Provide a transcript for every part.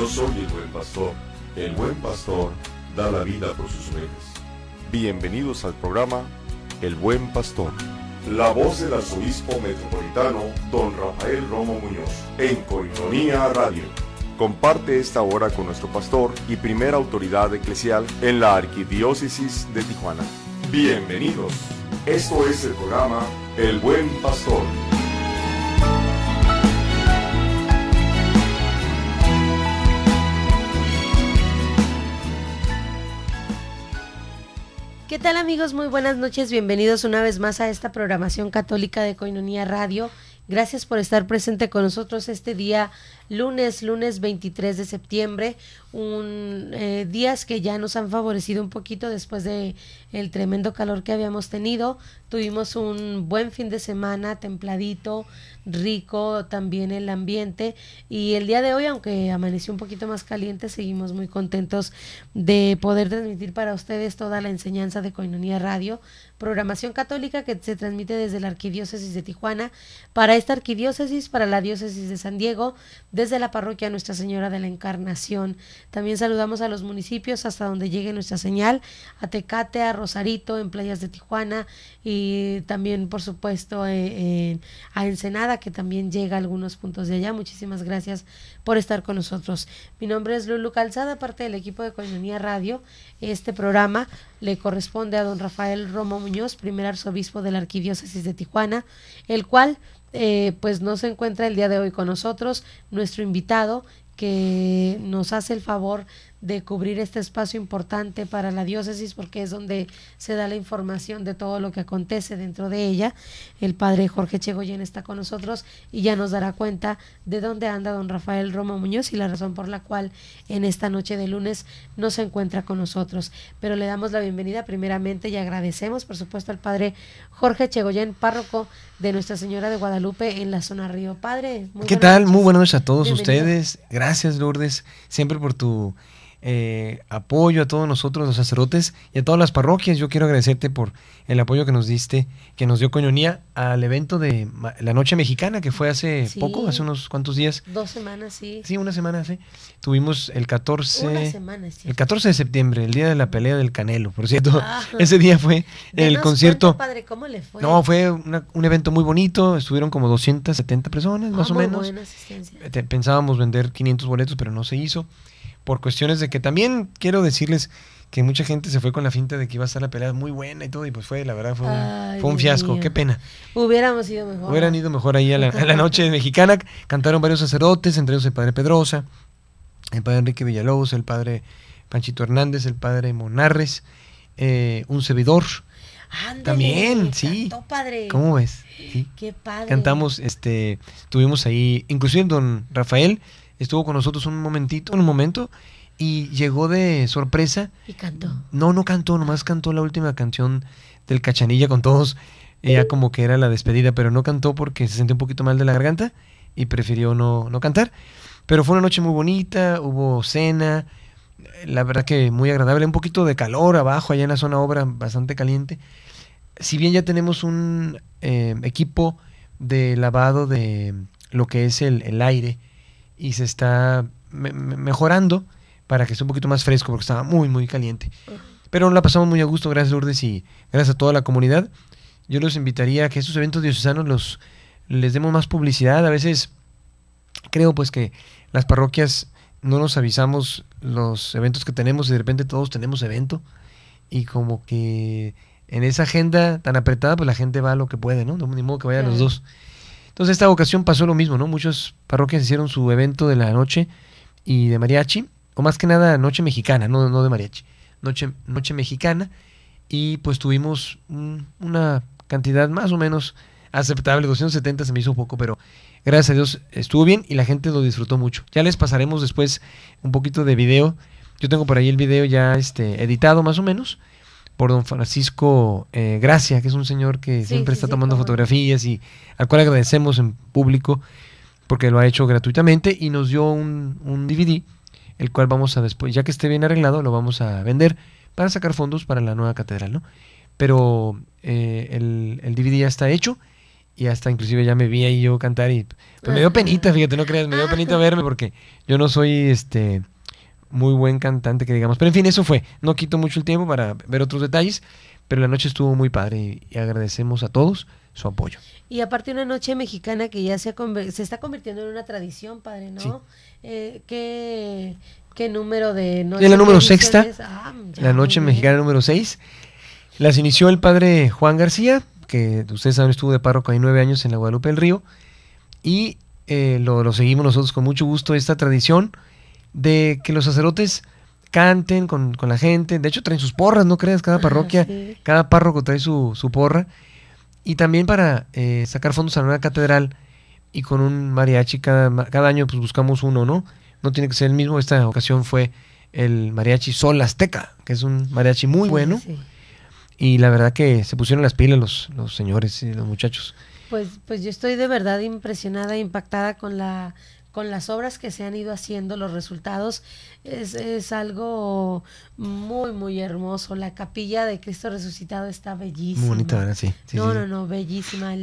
Yo soy el buen pastor. El buen pastor da la vida por sus ovejas. Bienvenidos al programa El buen pastor. La voz del arzobispo metropolitano don Rafael Romo Muñoz en Coinonía Radio. Comparte esta hora con nuestro pastor y primera autoridad eclesial en la Arquidiócesis de Tijuana. Bienvenidos. Esto es el programa El Buen Pastor. ¿Qué tal amigos? Muy buenas noches, bienvenidos una vez más a esta programación católica de Coinunía Radio Gracias por estar presente con nosotros este día, lunes, lunes 23 de septiembre, un eh, días que ya nos han favorecido un poquito después de el tremendo calor que habíamos tenido. Tuvimos un buen fin de semana, templadito, rico también el ambiente y el día de hoy, aunque amaneció un poquito más caliente, seguimos muy contentos de poder transmitir para ustedes toda la enseñanza de Coinonía Radio programación católica que se transmite desde la Arquidiócesis de Tijuana para esta arquidiócesis, para la Diócesis de San Diego, desde la parroquia Nuestra Señora de la Encarnación. También saludamos a los municipios hasta donde llegue nuestra señal, a Tecate, a Rosarito, en playas de Tijuana y también, por supuesto, eh, a Ensenada, que también llega a algunos puntos de allá. Muchísimas gracias por estar con nosotros. Mi nombre es Lulu Calzada, parte del equipo de Coinonía Radio. Este programa le corresponde a don Rafael Romo primer arzobispo de la Arquidiócesis de Tijuana, el cual eh, pues no se encuentra el día de hoy con nosotros, nuestro invitado que nos hace el favor de cubrir este espacio importante para la diócesis porque es donde se da la información de todo lo que acontece dentro de ella. El padre Jorge Chegoyen está con nosotros y ya nos dará cuenta de dónde anda don Rafael Roma Muñoz y la razón por la cual en esta noche de lunes no se encuentra con nosotros. Pero le damos la bienvenida primeramente y agradecemos por supuesto al padre Jorge Chegoyen, párroco de Nuestra Señora de Guadalupe en la zona Río Padre. ¿Qué tal? Muy buenas noches a todos ustedes. Gracias Lourdes, siempre por tu eh, apoyo a todos nosotros los sacerdotes y a todas las parroquias. Yo quiero agradecerte por el apoyo que nos diste, que nos dio Coñonía al evento de la Noche Mexicana, que fue hace poco, hace unos cuantos días. Dos semanas, sí. Sí, una semana, sí. Tuvimos el 14, el 14 de septiembre, el día de la pelea del Canelo, por cierto. ese día fue el concierto. padre, ¿cómo le fue? No, fue un evento muy bonito, estuvieron como 270 personas, ah, más o menos. Pensábamos vender 500 boletos, pero no se hizo por cuestiones de que también quiero decirles que mucha gente se fue con la finta de que iba a estar la pelea muy buena y todo, y pues fue, la verdad, fue un, fiasco, qué pena. Hubiéramos ido mejor. Hubieran ido mejor ahí a la, noche mexicana, cantaron varios sacerdotes, entre ellos el padre Pedrosa, el padre Enrique Villalobos, el padre Panchito Hernández, el padre Monarres, eh, un servidor. También, sí. padre. ¿Cómo ves? Qué padre. Cantamos, este, tuvimos ahí, inclusive don Rafael estuvo con nosotros un momentito, un momento, y llegó de sorpresa. Y cantó. No, no cantó, nomás cantó la última canción del Cachanilla con todos. Ella como que era la despedida, pero no cantó porque se sentía un poquito mal de la garganta y prefirió no, cantar. Pero fue una noche muy bonita, hubo cena, la verdad que muy agradable, un poquito de calor abajo, allá en la zona obra, bastante caliente. Si bien ya tenemos un eh, equipo de lavado de lo que es el, el aire, y se está mejorando para que esté un poquito más fresco porque estaba muy, muy caliente. Pero la pasamos muy a gusto, gracias Lourdes y gracias a toda la comunidad. Yo los invitaría a que estos eventos diocesanos los, les demos más publicidad. A veces creo pues que las parroquias no nos avisamos los eventos que tenemos y de repente todos tenemos evento y como que en esa agenda tan apretada pues la gente va a lo que puede, ¿no? No ni modo que vayan los dos. Entonces esta ocasión pasó lo mismo, ¿no? Muchas parroquias hicieron su evento de la noche y de mariachi, o más que nada noche mexicana, no, no de mariachi, noche, noche mexicana, y pues tuvimos una cantidad más o menos aceptable, 270 se me hizo poco, pero gracias a Dios estuvo bien y la gente lo disfrutó mucho. Ya les pasaremos después un poquito de video, yo tengo por ahí el video ya este, editado más o menos, por don Francisco eh, Gracia, que es un señor que siempre está tomando fotografías y al cual agradecemos en público porque lo ha hecho gratuitamente y nos dio un, DVD, el cual vamos a después, ya que esté bien arreglado, lo vamos a vender para sacar fondos para la nueva catedral, ¿no? Pero eh, el, el, DVD ya está hecho y hasta inclusive ya me vi ahí yo cantar y pues, me dio penita, fíjate, no creas, me dio ah. penita verme porque yo no soy este muy buen cantante que digamos. Pero en fin, eso fue. No quito mucho el tiempo para ver otros detalles, pero la noche estuvo muy padre y, agradecemos a todos su apoyo. Y aparte una noche mexicana que ya se, se está convirtiendo en una tradición, padre, ¿no? Eh, ¿qué, número de noches? la número sexta, ah, la noche mexicana número seis. Las inició el padre Juan García, que ustedes saben estuvo de párroco ahí nueve años en la Guadalupe del Río, y eh, lo, lo seguimos nosotros con mucho gusto esta tradición de que los sacerdotes canten con, la gente. De hecho, traen sus porras, ¿no crees Cada ah, parroquia, cada párroco trae su, porra. Y también para eh, sacar fondos a la nueva catedral y con un mariachi cada, año, pues buscamos uno, ¿no? No tiene que ser el mismo. Esta ocasión fue el mariachi Sol Azteca, que es un mariachi muy bueno. Y la verdad que se pusieron las pilas los, los señores y los muchachos. Pues, pues yo estoy de verdad impresionada, impactada con la con las obras que se han ido haciendo, los resultados, es, es, algo muy, muy hermoso. La capilla de Cristo resucitado está bellísima. bonita, no, no, no, bellísima.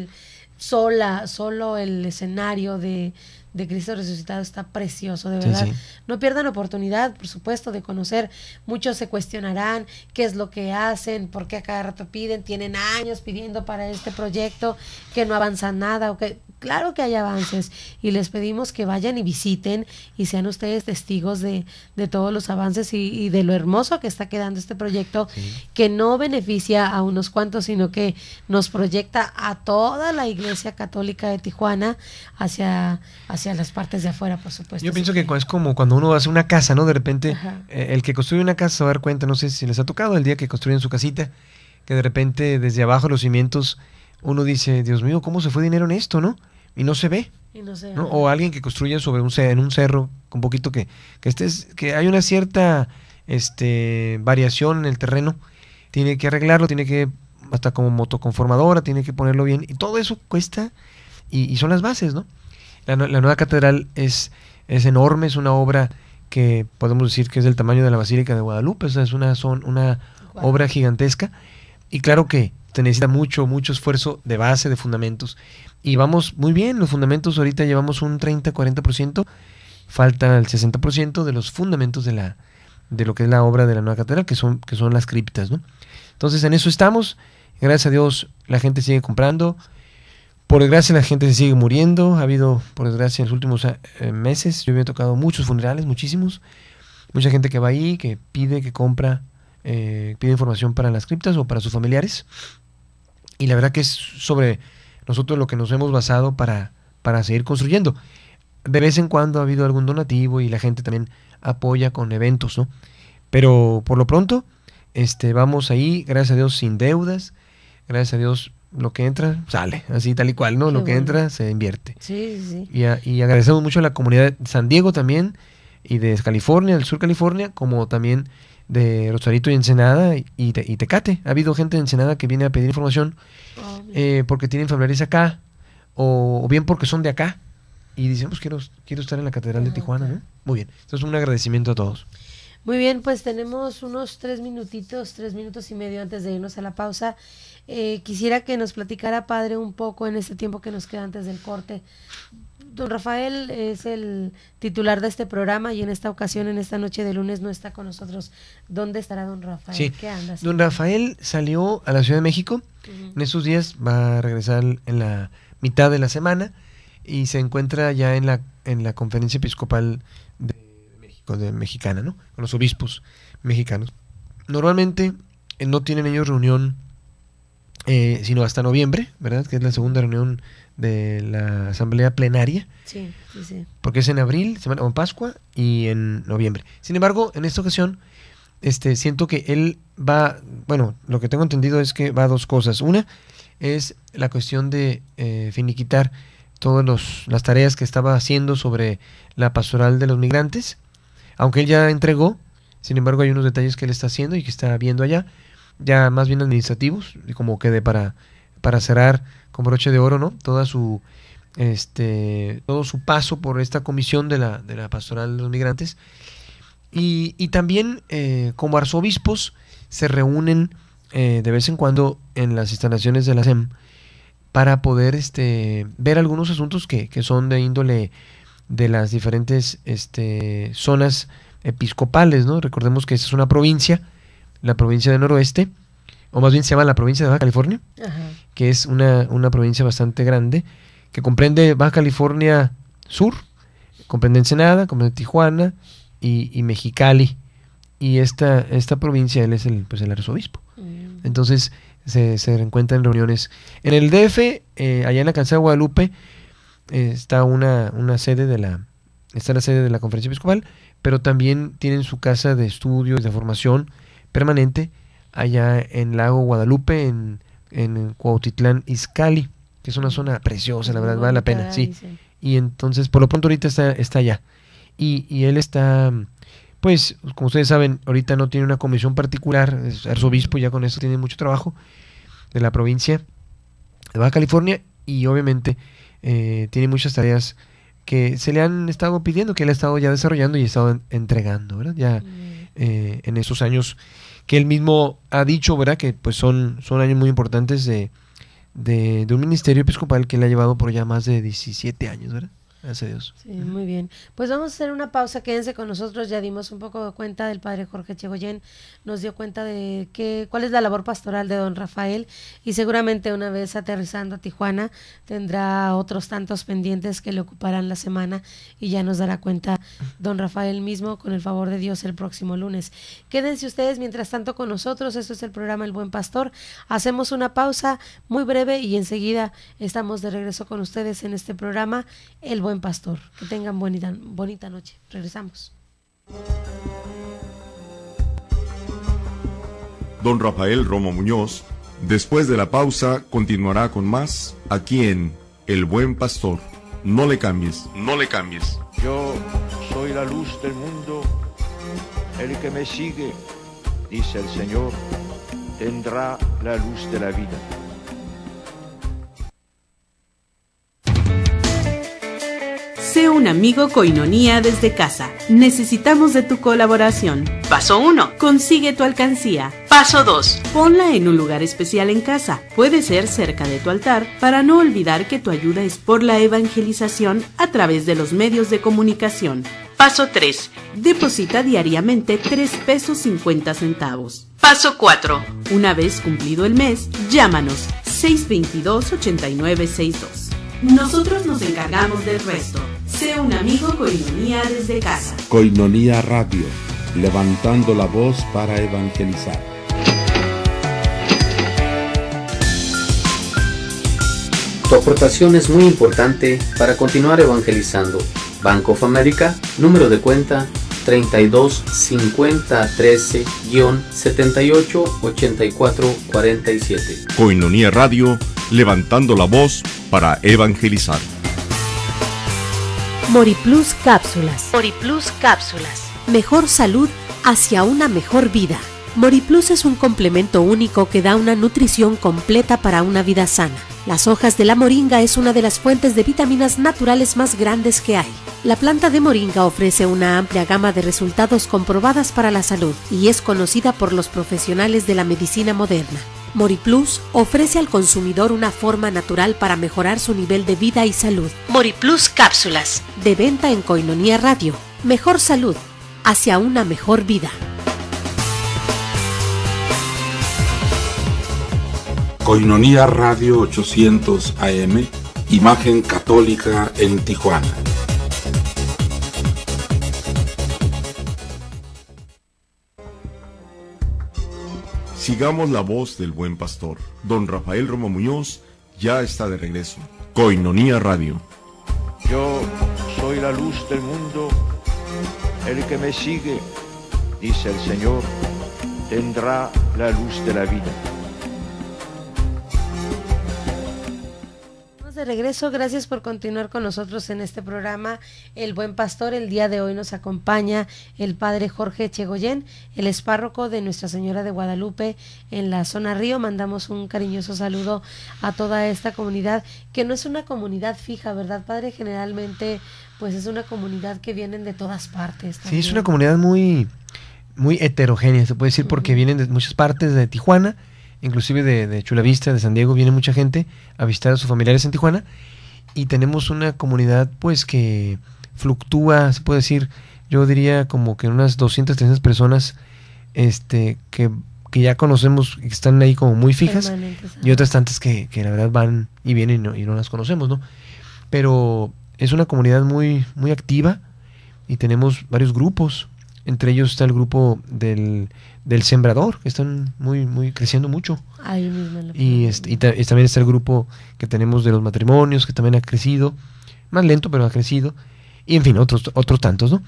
sola, solo el escenario de de Cristo resucitado está precioso, de verdad. No pierdan oportunidad, por supuesto, de conocer. Muchos se cuestionarán qué es lo que hacen, por qué a cada rato piden, tienen años pidiendo para este proyecto que no avanza nada o claro que hay avances y les pedimos que vayan y visiten y sean ustedes testigos de, todos los avances y, de lo hermoso que está quedando este proyecto que no beneficia a unos cuantos, sino que nos proyecta a toda la Iglesia Católica de Tijuana hacia, hacia a las partes de afuera, por supuesto. Yo pienso que es como cuando uno hace una casa, ¿no? De repente, eh, el que construye una casa va a dar cuenta, no sé si les ha tocado el día que construyen su casita, que de repente desde abajo los cimientos uno dice, Dios mío, ¿cómo se fue dinero en esto, no? Y no se ve. O alguien que construye sobre un en un cerro, con poquito que, que, estés, que hay una cierta este, variación en el terreno, tiene que arreglarlo, tiene que, hasta como motoconformadora, tiene que ponerlo bien. Y todo eso cuesta y son las bases, ¿no? La, nueva catedral es, es enorme, es una obra que podemos decir que es del tamaño de la Basílica de Guadalupe, es una, son, una obra gigantesca y claro que se necesita mucho, mucho esfuerzo de base, de fundamentos y vamos muy bien, los fundamentos ahorita llevamos un 30-40%, falta el 60% de los fundamentos de, la, de lo que es la obra de la nueva catedral, que son, que son las criptas, ¿no? Entonces en eso estamos, gracias a Dios la gente sigue comprando, por desgracia la gente se sigue muriendo. Ha habido, por desgracia, en los últimos eh, meses, yo he tocado muchos funerales, muchísimos. Mucha gente que va ahí, que pide, que compra, eh, pide información para las criptas o para sus familiares. Y la verdad que es sobre nosotros lo que nos hemos basado para, para seguir construyendo. De vez en cuando ha habido algún donativo y la gente también apoya con eventos, ¿no? Pero por lo pronto, este, vamos ahí, gracias a Dios, sin deudas, gracias a Dios lo que entra sale, así tal y cual, ¿no? lo que entra se invierte. Sí, sí. Y, y agradecemos mucho a la comunidad de San Diego también y de California, del sur California, como también de Rosarito y Ensenada y, Tecate. Ha habido gente de Ensenada que viene a pedir información eh, porque tienen familiares acá o, bien porque son de acá y dicen, pues quiero, quiero estar en la Catedral de ah, Tijuana. Muy bien, entonces un agradecimiento a todos. Muy bien, pues tenemos unos tres minutitos, tres minutos y medio antes de irnos a la pausa. Eh, quisiera que nos platicara, padre, un poco en este tiempo que nos queda antes del corte. Don Rafael es el titular de este programa y en esta ocasión, en esta noche de lunes, no está con nosotros. ¿Dónde estará don Rafael? ¿Qué andas? Don Rafael salió a la Ciudad de México. En esos días va a regresar en la mitad de la semana y se encuentra ya en la, en la conferencia episcopal de de mexicana, ¿no? Con los obispos mexicanos. Normalmente eh, no tienen ellos reunión eh, sino hasta noviembre, ¿verdad? Que es la segunda reunión de la asamblea plenaria. Sí, Porque es en abril, semana, o Pascua y en noviembre. Sin embargo, en esta ocasión, este, siento que él va, bueno, lo que tengo entendido es que va a dos cosas. Una es la cuestión de eh, finiquitar todas las tareas que estaba haciendo sobre la pastoral de los migrantes aunque él ya entregó, sin embargo hay unos detalles que él está haciendo y que está viendo allá, ya más bien administrativos, como quede para, para cerrar con broche de oro, ¿no? Toda su, este, todo su paso por esta comisión de la, de la pastoral de los migrantes. Y, y también eh, como arzobispos se reúnen eh, de vez en cuando en las instalaciones de la SEM para poder este, ver algunos asuntos que, que son de índole de las diferentes este, zonas episcopales, ¿no? Recordemos que esta es una provincia, la provincia de Noroeste, o más bien se llama la provincia de Baja California, que es una, provincia bastante grande, que comprende Baja California Sur, comprende Ensenada, comprende Tijuana y, Mexicali. Y esta, esta provincia, él es el, pues, el arzobispo. Mm. Entonces se, se encuentran reuniones. En el DF, eh, allá en la Casa de Guadalupe, está una, una, sede de la está la sede de la conferencia episcopal, pero también tienen su casa de estudios de formación permanente allá en Lago Guadalupe, en, en Cuautitlán, Izcali, que es una zona preciosa, la verdad, vale la pena, sí. Y entonces, por lo pronto ahorita está, está allá. Y, y él está, pues, como ustedes saben, ahorita no tiene una comisión particular, es arzobispo, ya con eso tiene mucho trabajo, de la provincia de Baja California, y obviamente eh, tiene muchas tareas que se le han estado pidiendo, que él ha estado ya desarrollando y ha estado entregando, ¿verdad? Ya eh, en esos años que él mismo ha dicho, ¿verdad? Que pues son, son años muy importantes de, de, de, un ministerio episcopal que le ha llevado por ya más de 17 años, ¿verdad? Gracias Dios. muy bien. Pues vamos a hacer una pausa, quédense con nosotros, ya dimos un poco de cuenta del padre Jorge Chegoyen, nos dio cuenta de que, cuál es la labor pastoral de don Rafael y seguramente una vez aterrizando a Tijuana tendrá otros tantos pendientes que le ocuparán la semana y ya nos dará cuenta don Rafael mismo con el favor de Dios el próximo lunes. Quédense ustedes mientras tanto con nosotros, esto es el programa El Buen Pastor, hacemos una pausa muy breve y enseguida estamos de regreso con ustedes en este programa El Buen pastor. Que tengan bonita, bonita noche. Regresamos. Don Rafael Romo Muñoz, después de la pausa, continuará con más aquí en El Buen Pastor. No le cambies, no le cambies. Yo soy la luz del mundo. El que me sigue, dice el Señor, tendrá la luz de la vida. Sé un amigo Coinonía desde casa. Necesitamos de tu colaboración. Paso 1. Consigue tu alcancía. Paso 2. Ponla en un lugar especial en casa. Puede ser cerca de tu altar para no olvidar que tu ayuda es por la evangelización a través de los medios de comunicación. Paso 3. Deposita diariamente 3 pesos 50 centavos. Paso 4. Una vez cumplido el mes, llámanos 622-8962. Nosotros nos encargamos del resto. Sé un amigo Coinonía desde casa. Coinonía Radio, levantando la voz para evangelizar. Tu aportación es muy importante para continuar evangelizando. Banco of America, número de cuenta 325013 788447 Coinonía Radio, levantando la voz para evangelizar. Moriplus Cápsulas. Moriplus Cápsulas. Mejor salud hacia una mejor vida. Moriplus es un complemento único que da una nutrición completa para una vida sana. Las hojas de la moringa es una de las fuentes de vitaminas naturales más grandes que hay. La planta de moringa ofrece una amplia gama de resultados comprobadas para la salud y es conocida por los profesionales de la medicina moderna. Moriplus ofrece al consumidor una forma natural para mejorar su nivel de vida y salud. Moriplus Cápsulas. De venta en Coinonía Radio. Mejor salud. Hacia una mejor vida. Coinonía Radio 800 AM. Imagen católica en Tijuana. Sigamos la voz del buen pastor. Don Rafael Romo Muñoz ya está de regreso. Coinonía Radio. Yo soy la luz del mundo. El que me sigue, dice el Señor, tendrá la luz de la vida. de regreso. Gracias por continuar con nosotros en este programa. El Buen Pastor, el día de hoy nos acompaña el Padre Jorge Chegoyen, el espárroco de Nuestra Señora de Guadalupe en la zona Río. Mandamos un cariñoso saludo a toda esta comunidad, que no es una comunidad fija, ¿verdad, Padre? Generalmente, pues es una comunidad que vienen de todas partes. Sí, es una comunidad muy, muy heterogénea, se puede decir, porque vienen de muchas partes de Tijuana inclusive de, Chulavista, de San Diego, viene mucha gente a visitar a sus familiares en Tijuana y tenemos una comunidad pues que fluctúa, se puede decir, yo diría como que unas 200, 300 personas este, que, ya conocemos, que están ahí como muy fijas y otras tantas que, que, la verdad van y vienen y no, y no, las conocemos, ¿no? Pero es una comunidad muy, muy activa y tenemos varios grupos entre ellos está el grupo del, del Sembrador, que están muy, muy creciendo mucho. Este, y, también está el grupo que tenemos de los matrimonios, que también ha crecido. Más lento, pero ha crecido. Y en fin, otros, otros tantos, ¿no?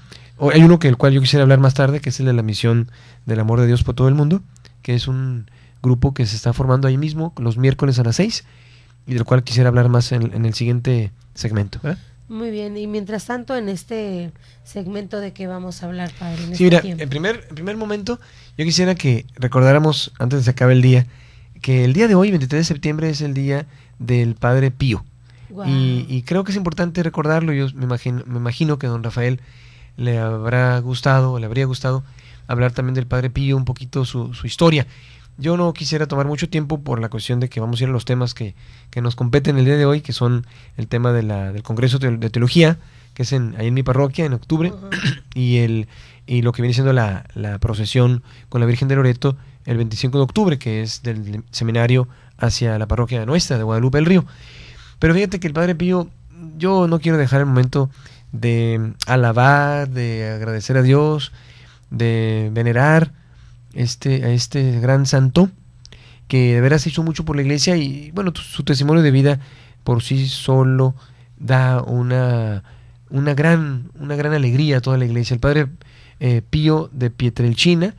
hay uno que el cual yo quisiera hablar más tarde, que es el de la misión del amor de Dios por todo el mundo, que es un grupo que se está formando ahí mismo los miércoles a las seis, y del cual quisiera hablar más en, en el siguiente segmento. ¿verdad? Muy bien, y mientras tanto, en este segmento de que vamos a hablar, padre. En este en primer, primer momento, yo quisiera que recordáramos, antes de que se acabe el día, que el día de hoy, 23 de septiembre, es el día del Padre Pío. Y, creo que es importante recordarlo. Yo me imagino, me imagino que don Rafael le habrá gustado, le habría gustado hablar también del Padre Pío, un poquito su, su historia. Yo no quisiera tomar mucho tiempo por la cuestión de que vamos a ir a los temas que, nos competen el día de hoy, que son el tema del Congreso de Teología, que es ahí en mi parroquia en octubre, y, el, y lo que viene siendo la, la, procesión con la Virgen de Loreto el 25 de octubre, que es del seminario hacia la parroquia nuestra de Guadalupe del Río. Pero fíjate que el Padre Pío, yo no quiero dejar el momento de alabar, de agradecer a Dios, de venerar este, a este gran santo que de veras hizo mucho por la iglesia y bueno, su testimonio de vida por sí solo da una, una, gran, una gran alegría a toda la iglesia. El padre eh, Pío de Pietrelchina,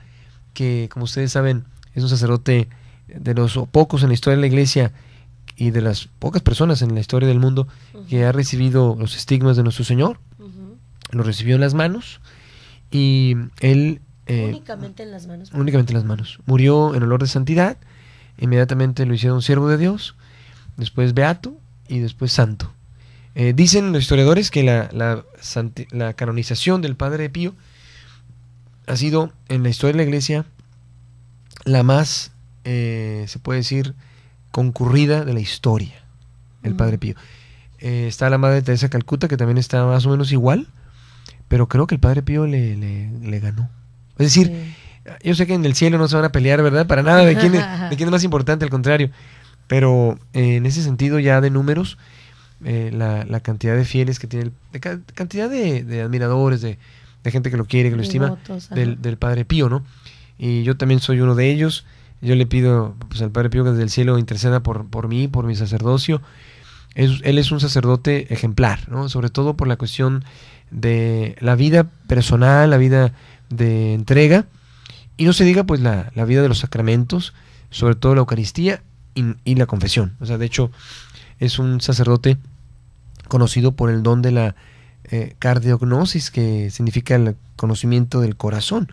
que como ustedes saben es un sacerdote de los pocos en la historia de la iglesia y de las pocas personas en la historia del mundo que ha recibido los estigmas de nuestro Señor, lo recibió en las manos y él eh, únicamente en las manos. Únicamente en las manos. Murió en olor de santidad. Inmediatamente lo hicieron siervo de Dios, después beato y después santo. Eh, dicen los historiadores que la, la, canonización del Padre Pío ha sido en la historia de la Iglesia la más, eh, se puede decir, concurrida de la historia, el Padre Pío. está la Madre Teresa Calcuta, que también está más o menos igual, pero creo que el Padre Pío le, le ganó. Es decir, yo sé que en el cielo no se van a pelear, ¿verdad? Para nada, de quién es, de quién es más importante, al contrario. Pero eh, en ese sentido ya de números, eh, la, cantidad de fieles que tiene, cantidad de, admiradores, de, gente que lo quiere, que lo estima, del, Padre Pío, ¿no? Y yo también soy uno de ellos. Yo le pido pues, al Padre Pío que desde el cielo interceda por, por mí, por mi sacerdocio. él es un sacerdote ejemplar, ¿no? Sobre todo por la cuestión de la vida personal, la vida de entrega. Y no se diga pues la, vida de los sacramentos, sobre todo la Eucaristía y, la confesión. O sea, de hecho es un sacerdote conocido por el don de la eh, cardiognosis, que significa el conocimiento del corazón.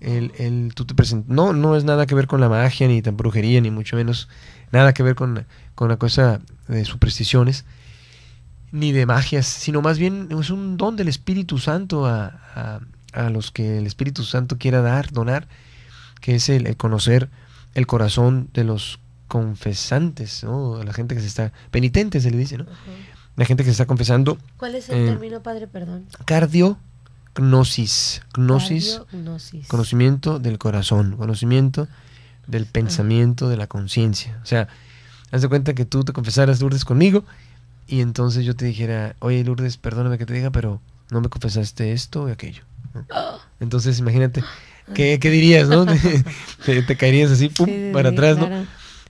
El, tú te no, no es nada que ver con la magia, ni tan brujería, ni mucho menos nada que ver con, la cosa de supersticiones, ni de magias, sino más bien es un don del Espíritu Santo a, a los que el Espíritu Santo quiera dar, donar, que es el, conocer el corazón de los confesantes, ¿no? La gente que se está penitente, se le dice, ¿no? La gente que se está confesando. ¿Cuál es el eh, término, padre, perdón? Cardiognosis. Gnosis, Conocimiento del corazón, conocimiento del ah. pensamiento, de la conciencia. O sea, haz de cuenta que tú te confesaras, Lourdes, conmigo, y entonces yo te dijera, oye, Lourdes, perdóname que te diga, pero no me confesaste esto y aquello. Entonces, imagínate, ¿qué, dirías, no? te, caerías así, pum, para atrás, ¿no?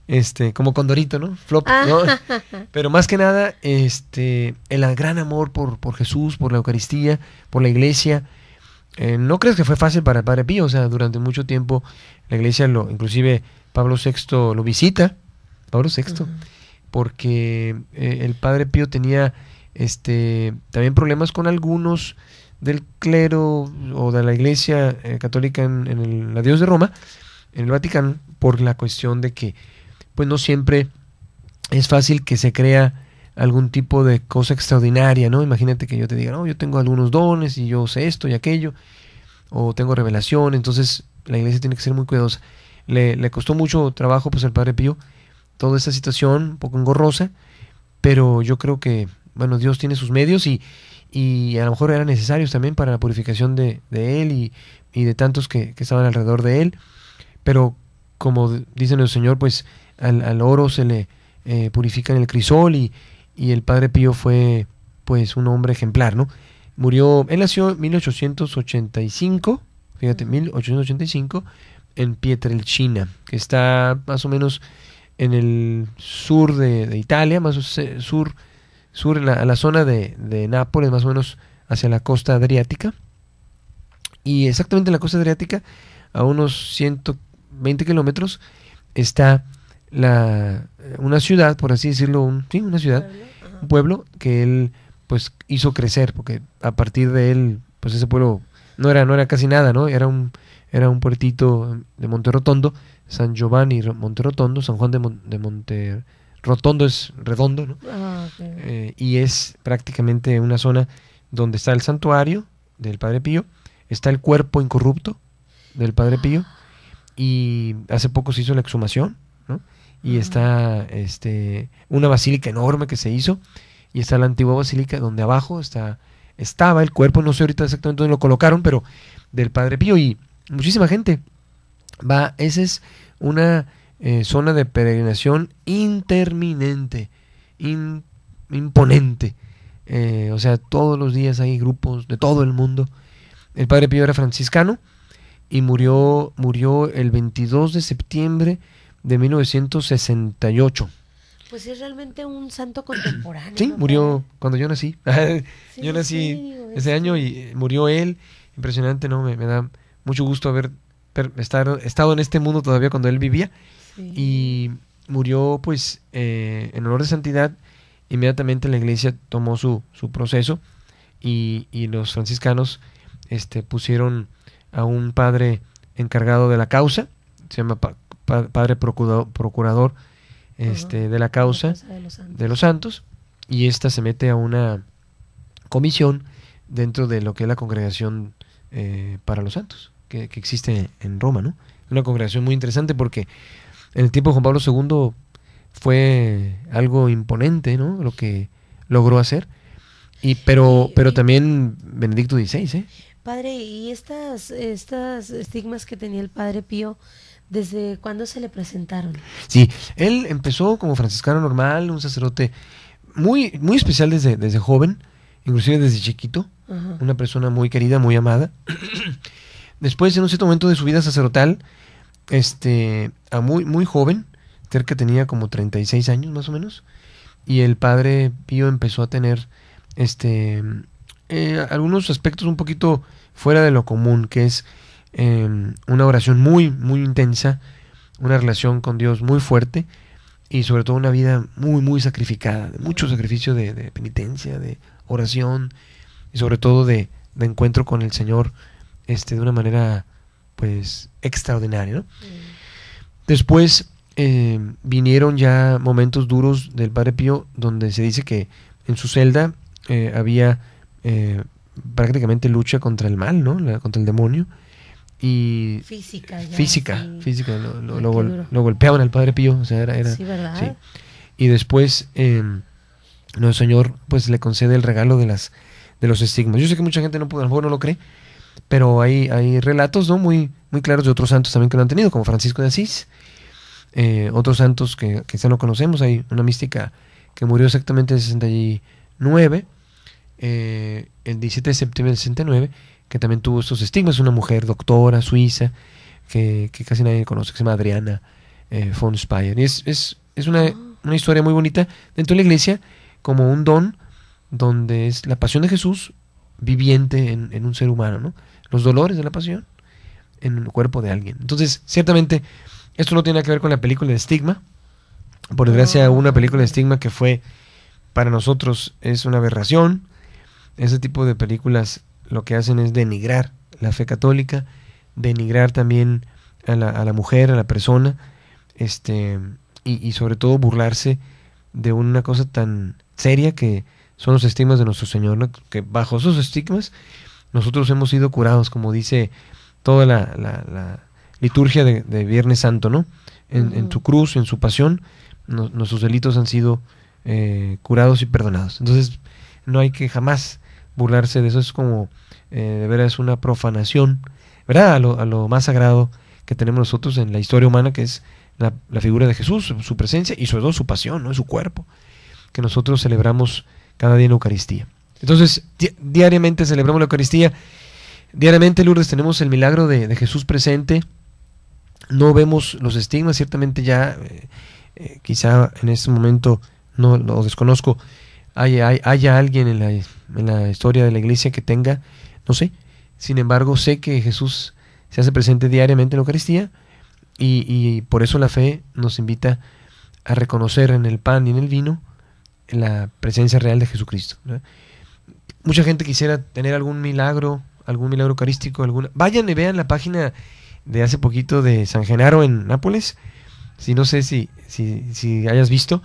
Este, como Condorito, ¿no? Flop, ¿no? Ah. Pero más que nada, este, el gran amor por, por Jesús, por la Eucaristía, por la iglesia. Eh, ¿No crees que fue fácil para el Padre Pío? O sea, durante mucho tiempo la iglesia lo, inclusive Pablo VI lo visita, Pablo VI, porque eh, el Padre Pío tenía este, también problemas con algunos del clero o de la Iglesia eh, Católica en, el, la Dios de Roma, en el Vaticano, por la cuestión de que, pues no siempre es fácil que se crea algún tipo de cosa extraordinaria, ¿no? Imagínate que yo te diga, no, yo tengo algunos dones y yo sé esto y aquello, o tengo revelación, entonces la iglesia tiene que ser muy cuidadosa. Le, le costó mucho trabajo, pues, al Padre Pío, toda esta situación, un poco engorrosa, pero yo creo que, bueno, Dios tiene sus medios y, y a lo mejor eran necesarios también para la purificación de, de él y, de tantos que, estaban alrededor de él. Pero como dice nuestro Señor, pues al, al oro se le eh, purifica en el crisol y, y, el Padre Pío fue pues un hombre ejemplar, ¿no? Murió, él nació en 1885, fíjate, 1885, en Pietrelcina, que está más o menos en el sur de, de Italia, más o sur sur, la, a la zona de, Nápoles, más o menos hacia la costa adriática. Y exactamente en la costa adriática, a unos 120 kilómetros, está la, una ciudad, por así decirlo, un, sí, una ciudad, un pueblo que él pues hizo crecer, porque a partir de él, pues ese pueblo no era, no era casi nada, ¿no? Era un, era un puertito de Monterotondo San Giovanni Monterotondo San Juan de, Monte rotondo es redondo, ¿no? Ah, eh, y es prácticamente una zona donde está el santuario del Padre Pío, está el cuerpo incorrupto del Padre Pío, y hace poco se hizo la exhumación, ¿no? Y está este, una basílica enorme que se hizo, y está la antigua basílica donde abajo está, estaba el cuerpo, no sé ahorita exactamente dónde lo colocaron, pero del Padre Pío, y muchísima gente va, esa es una eh, zona de peregrinación interminente, imponente. Eh, o sea, todos los días hay grupos de todo el mundo. El padre Pío era franciscano y murió, murió el 22 de septiembre de 1968. Pues es realmente un santo contemporáneo. Sí, murió cuando yo nací. yo nací ese año y eh, murió él. Impresionante, ¿no? Me, me da mucho gusto haber estar, estado en este mundo todavía cuando él vivía. Y murió pues eh, en honor de santidad. Inmediatamente la iglesia tomó su, su proceso y, los franciscanos este, pusieron a un padre encargado de la causa, se llama padre procurador, este, de la causa, de, los santos, y esta se mete a una comisión dentro de lo que es la congregación eh, para los santos, que, que, existe en Roma, ¿no? Una congregación muy interesante porque en el tiempo de Juan Pablo II fue algo imponente, ¿no? Lo que logró hacer. Y, pero, pero también Benedicto XVI, ¿eh? Padre, ¿y estas, estas estigmas que tenía el padre Pío, desde cuándo se le presentaron? Sí, él empezó como franciscano normal, un sacerdote muy, muy especial desde, desde joven, inclusive desde chiquito, una persona muy querida, muy amada. Después, en un cierto momento de su vida sacerdotal, este, a muy, muy joven, cerca tenía como 36 años más o menos, y el padre Pío empezó a tener este, eh, algunos aspectos un poquito fuera de lo común, que es em, una oración muy, muy intensa, una relación con Dios muy fuerte y sobre todo una vida muy, muy sacrificada, de mucho sacrificio de, penitencia, de oración y sobre todo de, de encuentro con el Señor este, de una manera pues extraordinario. Mm. Después eh, vinieron ya momentos duros del Padre Pío donde se dice que en su celda eh, había eh, prácticamente lucha contra el mal, ¿no? contra el demonio. Y física, física, física. Lo, lo, golpeaban al Padre Pío, sí, Y después nuestro Señor pues le concede el regalo de las de los estigmas. Yo sé que mucha gente no puede, a lo no lo cree, pero hay, hay relatos muy, muy claros de otros santos también que lo han tenido, como Francisco de Asís, eh, otros santos que ya no conocemos. Hay una mística que murió exactamente en 69, el 17 eh, de septiembre del 69, que también tuvo estos estigmas. Una mujer doctora suiza que, casi nadie conoce, que se llama Adriana eh, von Speyer. Y es, una, una historia muy bonita dentro de la iglesia, como un don donde es la pasión de Jesús viviente en, un ser humano, Los dolores de la pasión en el cuerpo de alguien. Entonces, ciertamente, esto no tiene que ver con la película de estigma. Por desgracia, una película de estigma que fue, para nosotros, es una aberración. Ese tipo de películas lo que hacen es denigrar la fe católica, denigrar también a la, mujer, a la persona, este, y sobre todo burlarse de una cosa tan seria que son los estigmas de nuestro Señor, que bajo sus estigmas nosotros hemos sido curados, como dice toda la, liturgia de, Viernes Santo, ¿no? En, su cruz, en su pasión, nuestros delitos han sido eh, curados y perdonados. Entonces, no hay que jamás burlarse de eso, es como, eh, de veras, una profanación, ¿verdad? A lo, a lo, más sagrado que tenemos nosotros en la historia humana, que es la, figura de Jesús, su presencia y sobre todo su pasión, ¿no? Su cuerpo, que nosotros celebramos cada día en la Eucaristía. Entonces, diariamente celebramos la Eucaristía. Diariamente, Lourdes, tenemos el milagro de, Jesús presente. No vemos los estigmas, ciertamente ya, eh, eh, quizá en este momento no lo desconozco, hay, haya, alguien en la, en la historia de la iglesia que tenga, no sé. Sin embargo, sé que Jesús se hace presente diariamente en la Eucaristía y por eso la fe nos invita a reconocer en el pan y en el vino en la presencia real de Jesucristo. Mucha gente quisiera tener algún milagro, algún milagro eucarístico, alguna... Vayan y vean la página de hace poquito de San Genaro en Nápoles. Si no sé si, si, hayas visto,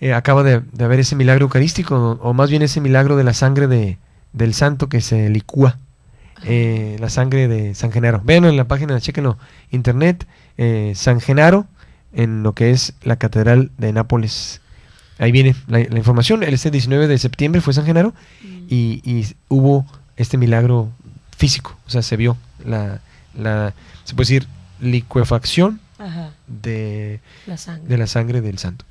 eh, acaba de, haber ese milagro eucarístico, o, más bien ese milagro de la sangre de, del santo que se licúa. Eh, la sangre de San Genaro. Véanlo en la página, chequenlo, internet, eh, San Genaro, en lo que es la Catedral de Nápoles. Ahí viene la, información. El 19 este de septiembre fue San Genaro mm. y, hubo este milagro físico. O sea, se vio la, se puede decir, licuefacción De, de la sangre del santo.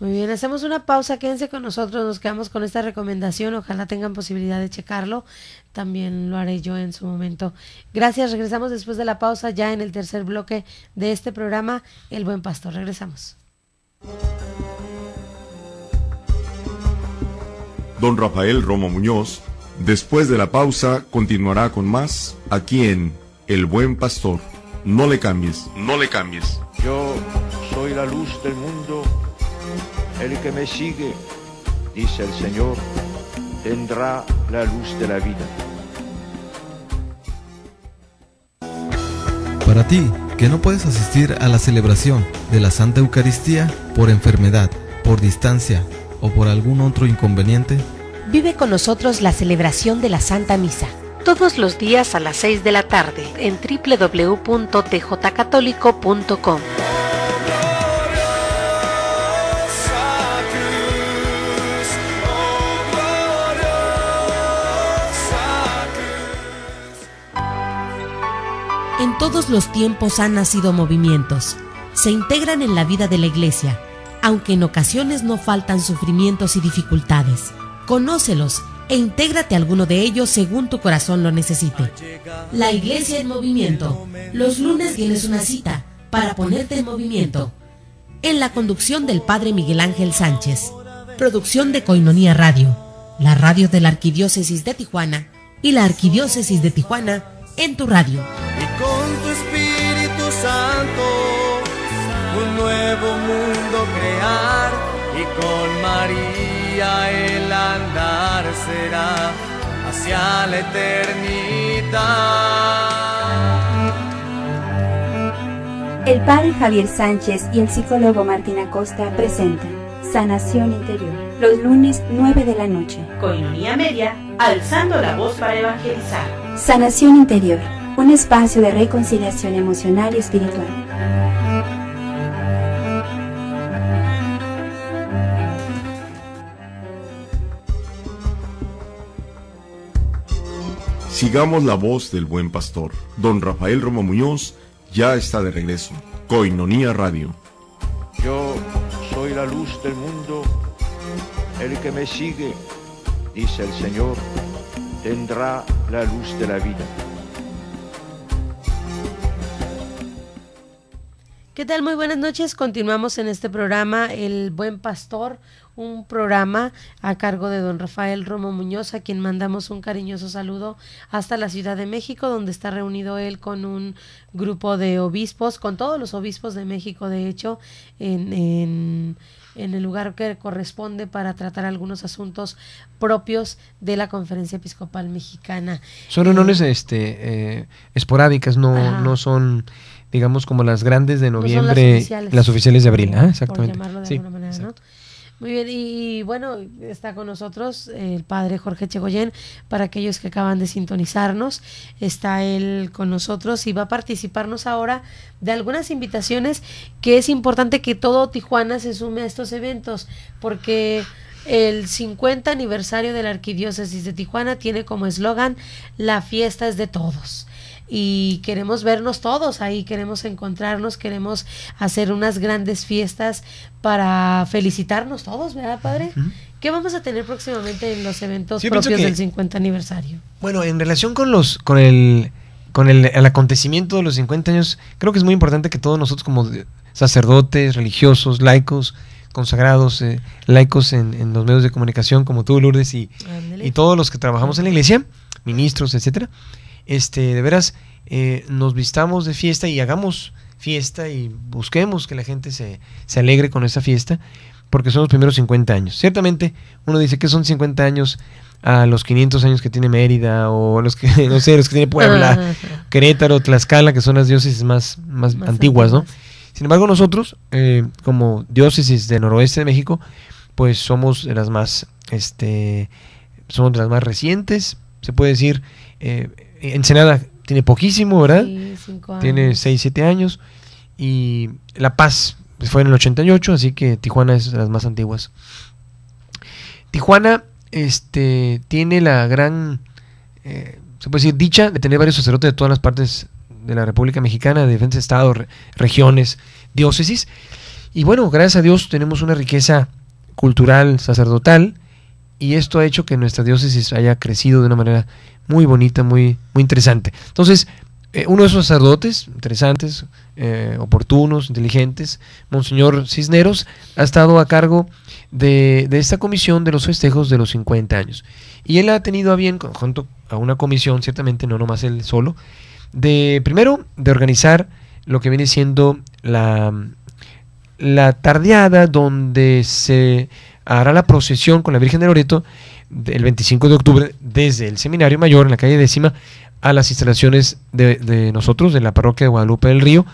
Muy bien, hacemos una pausa, quédense con nosotros, nos quedamos con esta recomendación, ojalá tengan posibilidad de checarlo, también lo haré yo en su momento. Gracias, regresamos después de la pausa ya en el tercer bloque de este programa, El Buen Pastor, regresamos. don Rafael Romo Muñoz. Después de la pausa, continuará con más aquí en El Buen Pastor. No le cambies, no le cambies. Yo soy la luz del mundo. El que me sigue, dice el Señor, tendrá la luz de la vida. Para ti, que no puedes asistir a la celebración de la Santa Eucaristía por enfermedad, por distancia, o por algún otro inconveniente, vive con nosotros la celebración de la Santa Misa. Todos los días a las 6 de la tarde en www.tjcatólico.com. En todos los tiempos han nacido movimientos. Se integran en la vida de la iglesia aunque en ocasiones no faltan sufrimientos y dificultades. Conócelos e intégrate a alguno de ellos según tu corazón lo necesite. La Iglesia en Movimiento. Los lunes tienes una cita para ponerte en movimiento. En la conducción del Padre Miguel Ángel Sánchez. Producción de Coinonía Radio, la radio de la Arquidiócesis de Tijuana y la Arquidiócesis de Tijuana en tu radio. Y con tu Espíritu Santo, un nuevo mundo y con María el andar será hacia la eternidad. El padre Javier Sánchez y el psicólogo Martín Acosta presentan Sanación Interior los lunes 9 de la noche. Coinonía Media, alzando la voz para evangelizar. Sanación Interior, un espacio de reconciliación emocional y espiritual. Sigamos la voz del buen pastor. Don Rafael Romo Muñoz ya está de regreso. Coinonía Radio. Yo soy la luz del mundo. El que me sigue, dice el Señor, tendrá la luz de la vida. ¿Qué tal? Muy buenas noches. Continuamos en este programa El Buen Pastor un programa a cargo de don Rafael Romo Muñoz, a quien mandamos un cariñoso saludo hasta la Ciudad de México, donde está reunido él con un grupo de obispos, con todos los obispos de México, de hecho, en, en, el lugar que corresponde para tratar algunos asuntos propios de la Conferencia Episcopal Mexicana. Son reuniones eh, este, eh, esporádicas, no, no son digamos como las grandes de noviembre, las, oficiales, de abril, ah, exactamente. ¿no? Muy bien, y bueno, está con nosotros el padre Jorge Chegoyen, para aquellos que acaban de sintonizarnos, está él con nosotros y va a participarnos ahora de algunas invitaciones que es importante que todo Tijuana se sume a estos eventos, porque el 50 aniversario de la Arquidiócesis de Tijuana tiene como eslogan La fiesta es de todos y queremos vernos todos ahí, queremos encontrarnos, queremos hacer unas grandes fiestas para felicitarnos todos, ¿verdad, padre? ¿Qué vamos a tener próximamente en los eventos propios del 50 aniversario? Bueno, en relación con los con el con el, acontecimiento de los 50 años, creo que es muy importante que todos nosotros como sacerdotes, religiosos, laicos, consagrados, eh, laicos en, los medios de comunicación como tú, Lourdes, y, y todos los que trabajamos en la iglesia, ministros, etcétera, este, de veras, eh, nos vistamos de fiesta y hagamos fiesta y busquemos que la gente se, se alegre con esa fiesta, porque son los primeros 50 años. Ciertamente, uno dice que son 50 años a los 500 años que tiene Mérida o los que no sé, los que tiene Puebla, Querétaro, Tlaxcala, que son las diócesis más, más, antiguas, ¿no? Sin embargo, nosotros, eh, como diócesis del noroeste de México, pues somos de las más, este, somos de las más recientes, se puede decir, eh, Ensenada tiene poquísimo, ¿verdad? Sí, cinco años. Tiene seis, siete años. Y La Paz pues, fue en el 88, así que Tijuana es de las más antiguas. Tijuana este, tiene la gran, eh, se puede decir, dicha de tener varios sacerdotes de todas las partes de la República Mexicana, de defensa de Estado, regiones, diócesis. Y bueno, gracias a Dios tenemos una riqueza cultural, sacerdotal, y esto ha hecho que nuestra diócesis haya crecido de una manera muy bonita, muy, muy interesante. Entonces, eh, uno de esos sacerdotes interesantes, eh, oportunos, inteligentes, Monseñor Cisneros, ha estado a cargo de, de, esta comisión de los festejos de los 50 años. Y él ha tenido a bien, junto a una comisión, ciertamente no nomás él solo, de primero de organizar lo que viene siendo la, la tardeada donde se hará la procesión con la Virgen de Loreto el 25 de octubre desde el Seminario Mayor en la calle décima a las instalaciones de, nosotros, de la parroquia de Guadalupe del Río,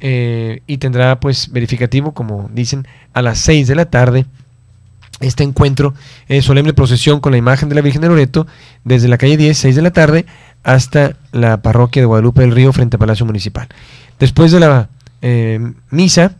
eh, y tendrá pues verificativo, como dicen, a las 6 de la tarde este encuentro, eh, solemne procesión con la imagen de la Virgen de Loreto, desde la calle 10, 6 de la tarde, hasta la parroquia de Guadalupe del Río frente al Palacio Municipal. Después de la eh, misa,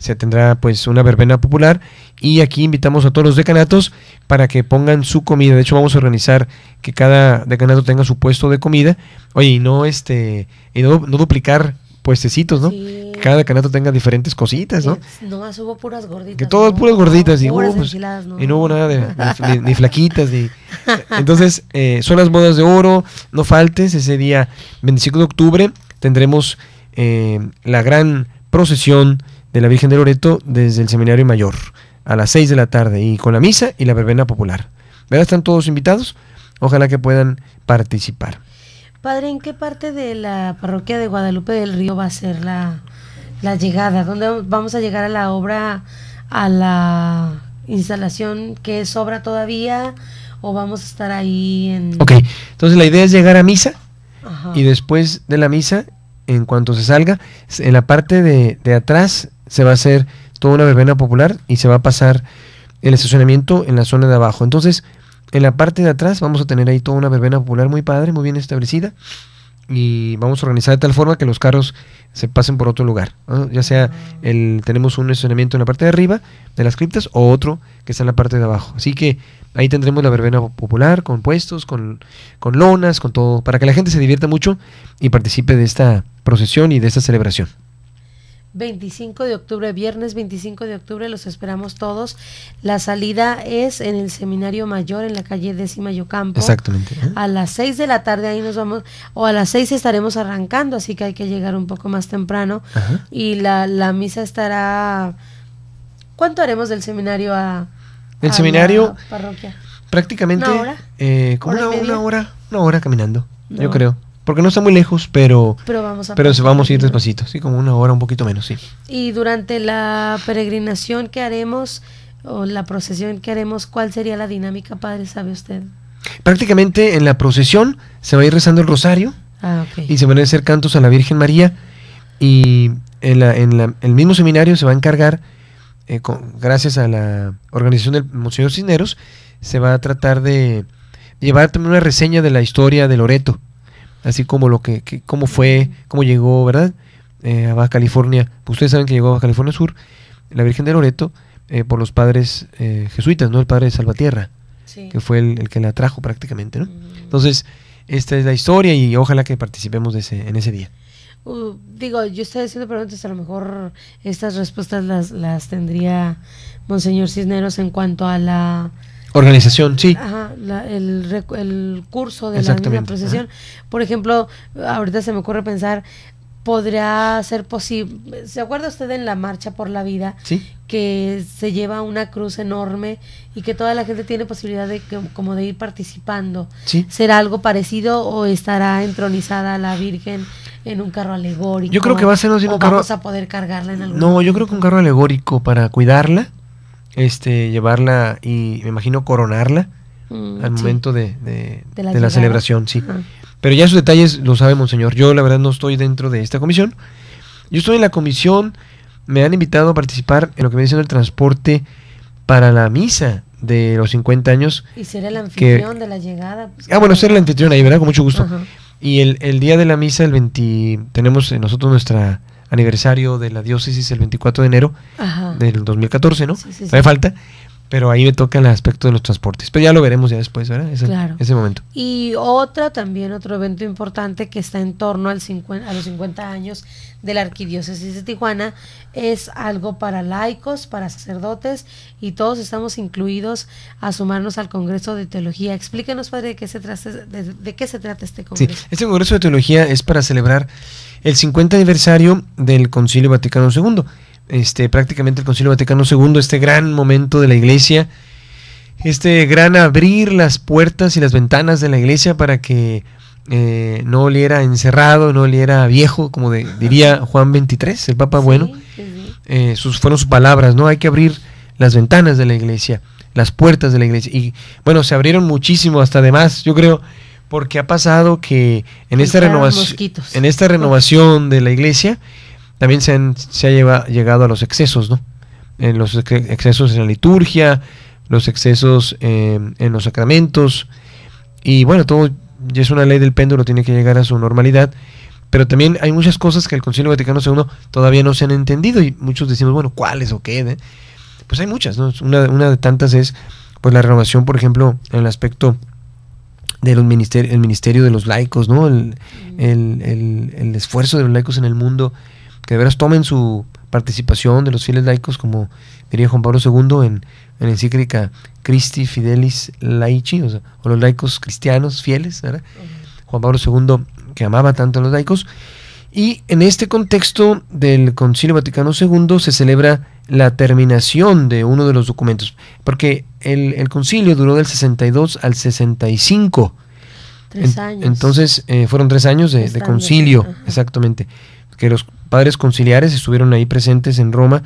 se tendrá pues una verbena popular y aquí invitamos a todos los decanatos para que pongan su comida. De hecho vamos a organizar que cada decanato tenga su puesto de comida. Oye, y no este no, duplicar puestecitos, ¿no? Que cada decanato tenga diferentes cositas, ¿no? No, hubo puras gorditas. Que todas puras gorditas y, oh, pues, no. y no hubo nada de, ni, flaquitas. Ni, entonces, eh, son las bodas de oro, no faltes, ese día 25 de octubre tendremos eh, la gran procesión de la Virgen de Loreto desde el Seminario Mayor a las 6 de la tarde y con la misa y la verbena popular. ¿Verdad? Están todos invitados. Ojalá que puedan participar. Padre, ¿en qué parte de la parroquia de Guadalupe del Río va a ser la, llegada? ¿Dónde vamos a llegar a la obra, a la instalación que es obra todavía? ¿O vamos a estar ahí en...? Ok, entonces la idea es llegar a misa y después de la misa, en cuanto se salga, en la parte de, de atrás se va a hacer toda una verbena popular y se va a pasar el estacionamiento en la zona de abajo. Entonces, en la parte de atrás vamos a tener ahí toda una verbena popular muy padre, muy bien establecida. Y vamos a organizar de tal forma que los carros se pasen por otro lugar. Ya sea, el, tenemos un estacionamiento en la parte de arriba de las criptas o otro que está en la parte de abajo. Así que ahí tendremos la verbena popular con puestos, con, con lonas, con todo, para que la gente se divierta mucho y participe de esta procesión y de esta celebración. 25 de octubre, viernes 25 de octubre, los esperamos todos. La salida es en el Seminario Mayor, en la calle Décima Yocampo. Exactamente. A las 6 de la tarde ahí nos vamos, o a las 6 estaremos arrancando, así que hay que llegar un poco más temprano. Y la, la misa estará... ¿Cuánto haremos del seminario a... El seminario... parroquia? Prácticamente... ¿Una hora? Eh, como una, hora, una hora caminando, yo creo. Porque no está muy lejos, pero. Pero vamos a. se vamos a ir despacito, así como una hora, un poquito menos, sí. Y durante la peregrinación que haremos, o la procesión que haremos, ¿cuál sería la dinámica, padre, sabe usted? Prácticamente en la procesión se va a ir rezando el rosario. Ah, y se van a hacer cantos a la Virgen María. Y en, el mismo seminario se va a encargar, eh, gracias a la organización del Monseñor Cisneros, se va a tratar de llevar también una reseña de la historia de Loreto así como lo que, cómo fue, cómo llegó, ¿verdad? Eh, a Baja California. Pues, ustedes saben que llegó a Baja California Sur, la Virgen de Loreto, eh, por los padres eh, jesuitas, ¿no? El padre de Salvatierra, que fue el, que la trajo prácticamente, ¿no? Mm. Entonces, esta es la historia y ojalá que participemos de ese, en ese día. Uh, digo, yo estoy haciendo preguntas, a lo mejor estas respuestas las, las tendría Monseñor Cisneros en cuanto a la Organización, sí. Ajá, el, el, curso de la misma procesión. Por ejemplo, ahorita se me ocurre pensar, podría ser posible. ¿Se acuerda usted en la marcha por la vida? Sí. Que se lleva una cruz enorme y que toda la gente tiene posibilidad de como de ir participando. Sí. ¿Será algo parecido o estará entronizada la Virgen en un carro alegórico? Yo creo que va a ser un carro. a poder cargarla en No, yo creo que un carro alegórico para cuidarla este, llevarla y me imagino coronarla mm, al momento de, la, celebración, sí. Pero ya sus detalles lo sabe Monseñor. Yo la verdad no estoy dentro de esta comisión. Yo estoy en la comisión, me han invitado a participar en lo que me dicen el transporte para la misa de los 50 años. Y ser el anfitrión de la llegada. Pues, ah, bueno, ser el anfitrión ahí, ¿verdad? Con mucho gusto. Y el, el, día de la misa, el 20, tenemos eh, nosotros nuestra aniversario de la diócesis el 24 de enero del 2014, ¿no? Sí, falta pero ahí me toca el aspecto de los transportes. Pero ya lo veremos ya después, ¿verdad? Ese, momento. Y otra también, otro evento importante que está en torno al 50, a los 50 años de la Arquidiócesis de Tijuana es algo para laicos, para sacerdotes y todos estamos incluidos a sumarnos al Congreso de Teología. Explíquenos, Padre, de qué se trata, de, de qué se trata este Congreso. Sí, este Congreso de Teología es para celebrar el 50 aniversario del Concilio Vaticano II este, prácticamente el Concilio Vaticano II, este gran momento de la iglesia, este gran abrir las puertas y las ventanas de la iglesia para que no eh, no oliera encerrado, no oliera viejo, como diría Juan 23, el Papa Bueno. Eh, sus, fueron sus palabras, ¿no? Hay que abrir las ventanas de la iglesia, las puertas de la iglesia. Y bueno, se abrieron muchísimo, hasta además, yo creo, porque ha pasado que en, esta renovación, en esta renovación de la iglesia, también se, ha llegado a los excesos, ¿no? En los excesos en la liturgia, los excesos em, en los sacramentos, y bueno, todo ya es una ley del péndulo, tiene que llegar a su normalidad, pero también hay muchas cosas que el Concilio Vaticano II todavía no se han entendido, y muchos decimos, bueno, ¿cuáles o qué? Eh? Pues hay muchas, ¿no? Una, de tantas es pues la renovación, por ejemplo, en el aspecto del ministerio, de los laicos, ¿no? El, el, esfuerzo de los laicos en el mundo, que de veras tomen su participación de los fieles laicos, como diría Juan Pablo II en, la encíclica Christi Fidelis Laici, o, los laicos cristianos fieles, Juan Pablo II que amaba tanto a los laicos. Y en este contexto del Concilio Vaticano II se celebra la terminación de uno de los documentos, porque el, concilio duró del 62 al 65. años. entonces eh, fueron tres años de, concilio, exactamente, que los padres conciliares estuvieron ahí presentes en Roma,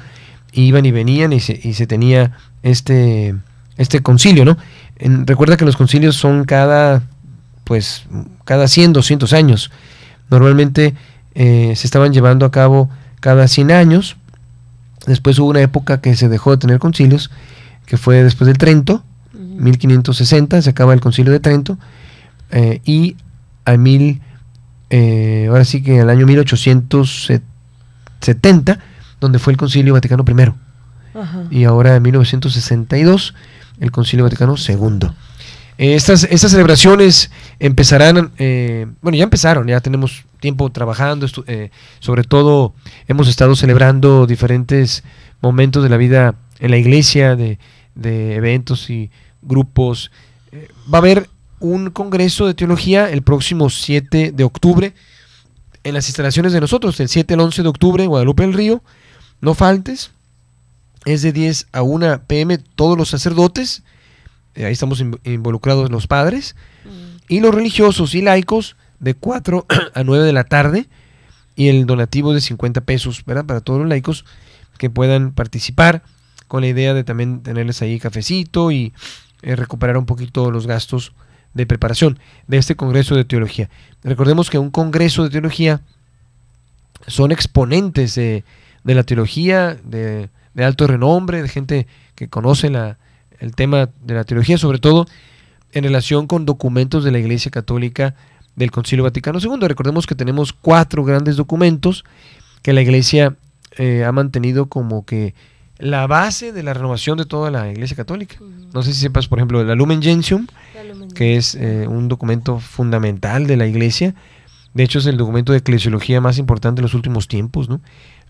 iban y venían y se, tenía este, este concilio, ¿no? recuerda que los concilios son cada, pues, cada 100, 200 años. Normalmente eh, se estaban llevando a cabo cada 100 años. Después hubo una época que se dejó de tener concilios, que fue después del Trento, 1560, se acaba el concilio de Trento, eh, y a mil, eh, ahora sí que el año 1870, 70, donde fue el Concilio Vaticano I. Y ahora en 1962, el Concilio Vaticano II. Eh, estas, estas, celebraciones empezarán, eh, bueno, ya empezaron, ya tenemos tiempo trabajando, eh, sobre todo hemos estado celebrando diferentes momentos de la vida en la iglesia, de, de eventos y grupos. va a haber un congreso de teología el próximo 7 de octubre en las instalaciones de nosotros, el 7 al 11 de octubre en Guadalupe el Río. No faltes, es de 10 a 1 pm todos los sacerdotes, eh, ahí estamos involucrados los padres, mm. y los religiosos y laicos de 4 a 9 de la tarde, y el donativo de 50 pesos, ¿verdad? Para todos los laicos que puedan participar, con la idea de también tenerles ahí cafecito y eh, recuperar un poquito los gastos de preparación de este Congreso de Teología. Recordemos que un Congreso de Teología son exponentes de, la teología, de, alto renombre, de gente que conoce el tema de la teología, sobre todo en relación con documentos de la Iglesia Católica del Concilio Vaticano II. Recordemos que tenemos cuatro grandes documentos que la Iglesia eh, ha mantenido como que la base de la renovación de toda la Iglesia Católica. No sé si sepas, por ejemplo, la Lumen Gentium, que es eh, un documento fundamental de la Iglesia. De hecho, es el documento de eclesiología más importante de los últimos tiempos. ¿no?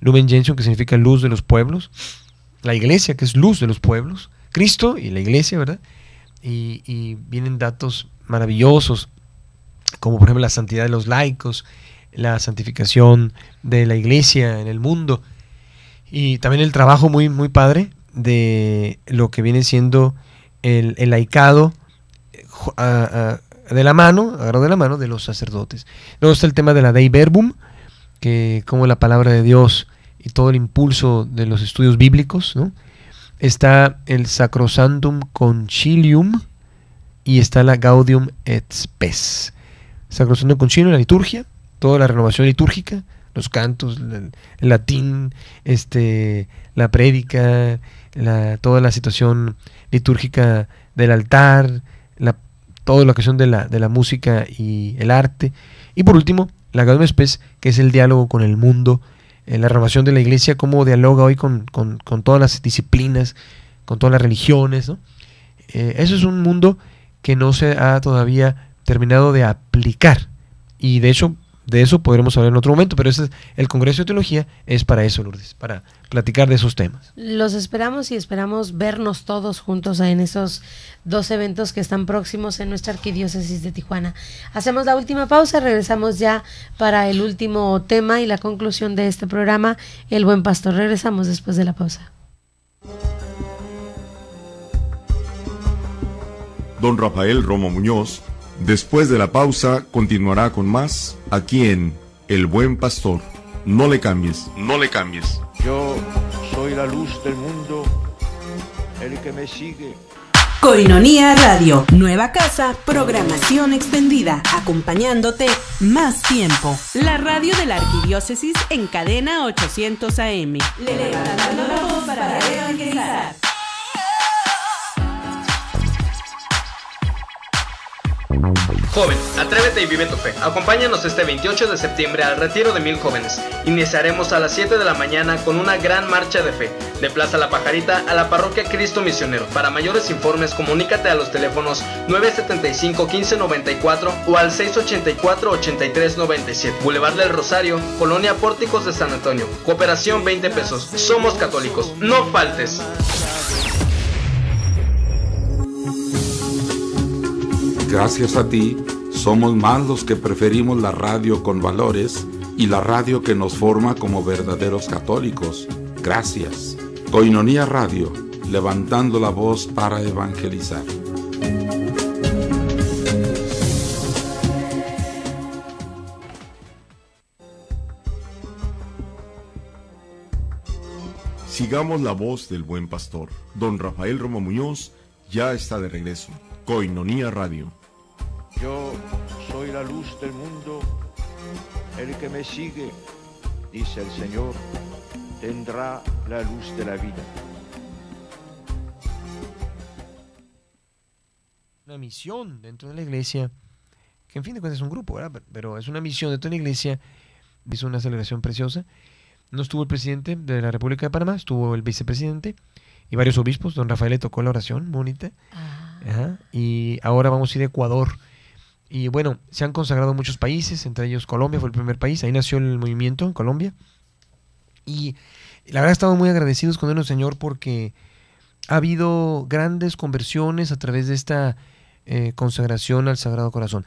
Lumen Gentium, que significa luz de los pueblos. La Iglesia, que es luz de los pueblos. Cristo y la Iglesia, ¿verdad? Y, y vienen datos maravillosos, como por ejemplo la santidad de los laicos, la santificación de la Iglesia en el mundo y también el trabajo muy, muy padre de lo que viene siendo el, el laicado de la mano, agarrado de la mano de los sacerdotes. Luego está el tema de la Dei Verbum, que como la palabra de Dios y todo el impulso de los estudios bíblicos, ¿no? Está el sacrosandum Concilium y está la Gaudium et Spes. sacrosandum Concilium, la liturgia, toda la renovación litúrgica, los cantos, el, latín, este, la prédica, la, toda la situación litúrgica del altar, la, toda la cuestión de la, de la música y el arte. Y por último, la Gaudium Spes, que es el diálogo con el mundo, eh, la renovación de la iglesia, cómo dialoga hoy con, con, con, todas las disciplinas, con todas las religiones. Eh, eso es un mundo que no se ha todavía terminado de aplicar. Y de hecho, de eso podremos hablar en otro momento, pero ese es, el Congreso de Teología es para eso, Lourdes, para platicar de esos temas. Los esperamos y esperamos vernos todos juntos en esos dos eventos que están próximos en nuestra arquidiócesis de Tijuana. Hacemos la última pausa, regresamos ya para el último tema y la conclusión de este programa, El Buen Pastor. Regresamos después de la pausa. Don Rafael Romo Muñoz Después de la pausa continuará con más aquí en El Buen Pastor. No le cambies, no le cambies. Yo soy la luz del mundo, el que me sigue. Coinonía Radio, nueva casa, programación extendida, acompañándote más tiempo. La radio de la Arquidiócesis en cadena 800 AM. Levantando la voz para evangelizar. Joven, atrévete y vive tu fe. Acompáñanos este 28 de septiembre al retiro de mil jóvenes. Iniciaremos a las 7 de la mañana con una gran marcha de fe, de Plaza La Pajarita a la Parroquia Cristo Misionero. Para mayores informes, comunícate a los teléfonos 975-1594 o al 684-8397. Boulevard del Rosario, Colonia Pórticos de San Antonio. Cooperación 20 pesos. Somos católicos. No faltes. Gracias a ti, somos más los que preferimos la radio con valores y la radio que nos forma como verdaderos católicos. Gracias. Coinonía Radio, levantando la voz para evangelizar. Sigamos la voz del buen pastor. Don Rafael Romo Muñoz ya está de regreso. Coinonía Radio. Yo soy la luz del mundo, el que me sigue, dice el Señor, tendrá la luz de la vida. Una misión dentro de la iglesia, que en fin de cuentas es un grupo, ¿verdad? Pero es una misión dentro de la iglesia, hizo una celebración preciosa. No estuvo el presidente de la República de Panamá, estuvo el vicepresidente y varios obispos. Don Rafael le tocó la oración, bonita. Ah. Y ahora vamos a ir a Ecuador y bueno, se han consagrado muchos países, entre ellos Colombia fue el primer país, ahí nació el movimiento en Colombia. Y la verdad estamos muy agradecidos con el Señor porque ha habido grandes conversiones a través de esta eh, consagración al Sagrado Corazón.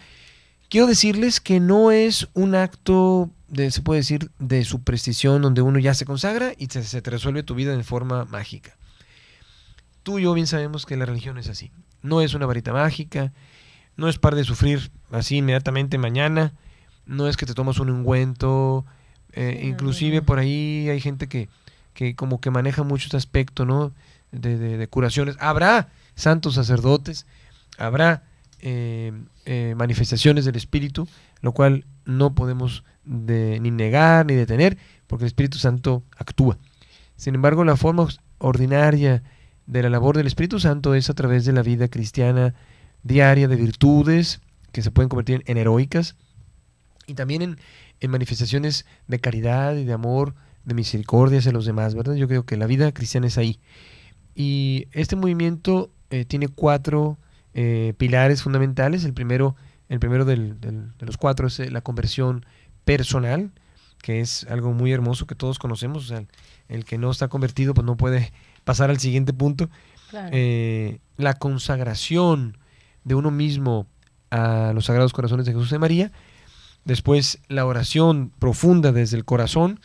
Quiero decirles que no es un acto, de, se puede decir, de superstición donde uno ya se consagra y se, te resuelve tu vida en forma mágica. Tú y yo bien sabemos que la religión es así. No es una varita mágica, no es par de sufrir así inmediatamente mañana. No es que te tomas un ungüento. Eh, inclusive por ahí hay gente que, como que maneja mucho este aspecto, ¿no? De, curaciones. Habrá santos sacerdotes, habrá eh, eh, manifestaciones del Espíritu, lo cual no podemos ni negar ni detener, porque el Espíritu Santo actúa. Sin embargo, la forma ordinaria de la labor del Espíritu Santo es a través de la vida cristiana, diaria de virtudes que se pueden convertir en heroicas y también en, manifestaciones de caridad y de amor, de misericordia hacia los demás, ¿verdad? Yo creo que la vida cristiana es ahí. Y este movimiento eh, tiene cuatro eh, pilares fundamentales. El primero, el primero de los cuatro es eh, la conversión personal, que es algo muy hermoso que todos conocemos. el, que no está convertido pues no puede pasar al siguiente punto. la consagración de uno mismo a los Sagrados Corazones de Jesús y María. Después la oración profunda desde el corazón.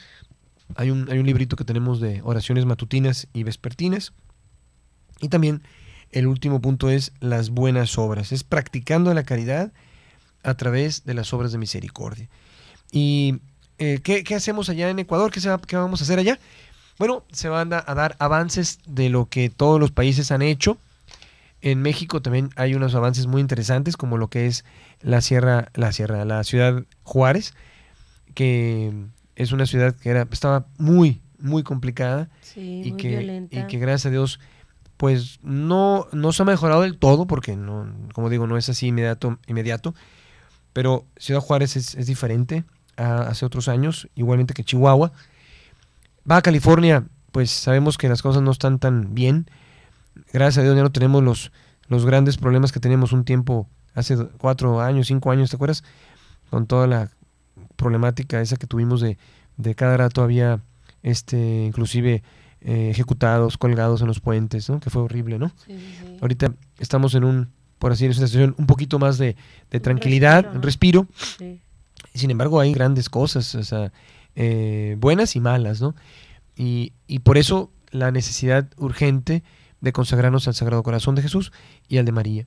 Hay un, hay un librito que tenemos de oraciones matutinas y vespertinas. Y también el último punto es las buenas obras. Es practicando la caridad a través de las obras de misericordia. ¿Y eh, ¿qué, hacemos allá en Ecuador? ¿Qué, ¿Qué, vamos a hacer allá? Bueno, se van a dar avances de lo que todos los países han hecho en México también hay unos avances muy interesantes, como lo que es la Sierra, la Sierra, la ciudad Juárez, que es una ciudad que era, estaba muy, muy complicada y, que, gracias a Dios, pues no, no se ha mejorado del todo, porque no, como digo, no es así inmediato, inmediato pero Ciudad Juárez es, diferente a hace otros años, igualmente que Chihuahua. Va a California, pues sabemos que las cosas no están tan bien gracias a Dios ya no tenemos los, los grandes problemas que teníamos un tiempo, hace cuatro años, cinco años, ¿te acuerdas? Con toda la problemática esa que tuvimos de, de cada rato había este, inclusive eh, ejecutados, colgados en los puentes, ¿no? Que fue horrible, ¿no? Ahorita estamos en un, por así decirlo, una situación un poquito más de, tranquilidad, respiro. Sin embargo, hay grandes cosas, o sea, eh, buenas y malas, ¿no? Y, y por eso la necesidad urgente de consagrarnos al Sagrado Corazón de Jesús y al de María.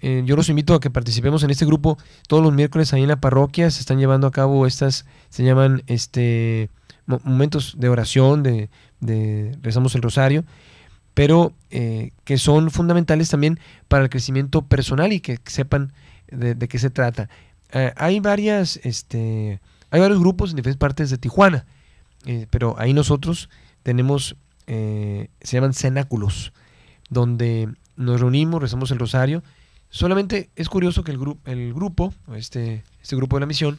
Eh, yo los invito a que participemos en este grupo todos los miércoles ahí en la parroquia. Se están llevando a cabo estas, se llaman este, momentos de oración, de, rezamos el rosario, pero eh, que son fundamentales también para el crecimiento personal y que sepan de, qué se trata. Eh, hay varias, este, hay varios grupos en diferentes partes de Tijuana, pero ahí nosotros tenemos eh, se llaman cenáculos, donde nos reunimos, rezamos el rosario. Solamente es curioso que el, el grupo, este, este grupo de la misión,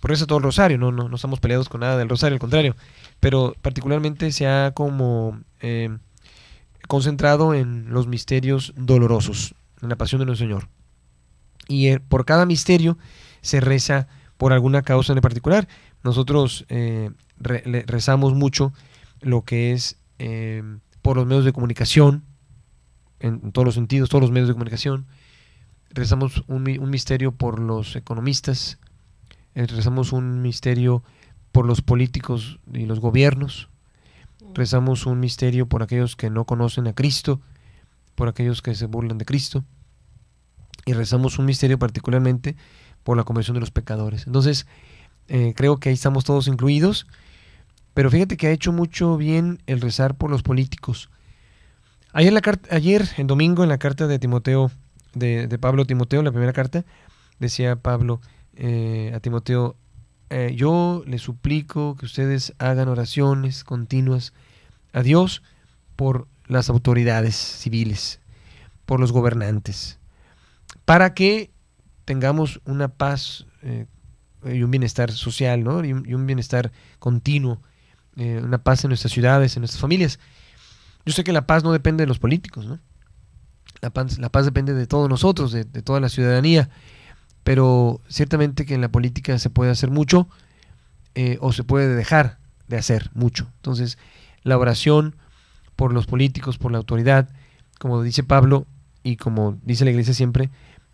pues, reza todo el rosario, no, no, estamos peleados con nada del rosario, al contrario, pero particularmente se ha como eh, concentrado en los misterios dolorosos, en la pasión de nuestro Señor. Y eh, por cada misterio se reza por alguna causa en particular. Nosotros rezamos mucho lo que es Em, por los medios de comunicación, en, todos los sentidos, todos los medios de comunicación. Rezamos un, misterio por los economistas, eh, rezamos un misterio por los políticos y los gobiernos, mm. rezamos un misterio por aquellos que no conocen a Cristo, por aquellos que se burlan de Cristo, y rezamos un misterio particularmente por la conversión de los pecadores. Entonces, eh, creo que ahí estamos todos incluidos pero fíjate que ha hecho mucho bien el rezar por los políticos. Ayer, en domingo, en la carta de Timoteo, de, Pablo Timoteo, la primera carta, decía Pablo eh, a Timoteo, eh, yo les suplico que ustedes hagan oraciones continuas a Dios por las autoridades civiles, por los gobernantes, para que tengamos una paz eh, y un bienestar social, y un bienestar continuo eh, una paz en nuestras ciudades, en nuestras familias. Yo sé que la paz no depende de los políticos, ¿no? La paz, depende de todos nosotros, de, toda la ciudadanía, pero ciertamente que en la política se puede hacer mucho eh, o se puede dejar de hacer mucho. Entonces, la oración por los políticos, por la autoridad, como dice Pablo y como dice la iglesia siempre,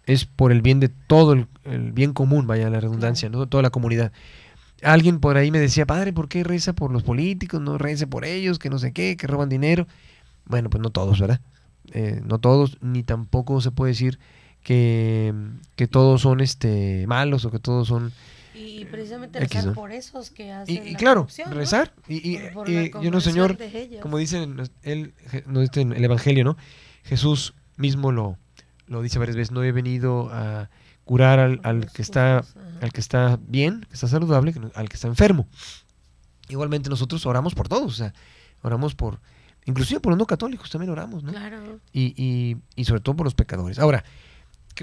es por el bien de todo el, bien común, vaya la redundancia, ¿no? toda la comunidad alguien por ahí me decía, padre, ¿por qué reza por los políticos? No reza por ellos, que no sé qué, que roban dinero. Bueno, pues no todos, ¿verdad? Eh, no todos, ni tampoco se puede decir que, todos son este malos o que todos son... Y precisamente rezar por esos que hacen. Y, claro, rezar. Y, y, yo no, Señor, como dice el, el Evangelio, ¿no? Jesús mismo lo, lo dice varias veces: No he venido a curar al, que está, al que está bien, que está saludable, al que está enfermo. Igualmente nosotros oramos por todos, o sea, oramos por, inclusive por los no católicos también oramos, ¿no? Claro. Y, sobre todo por los pecadores. Ahora,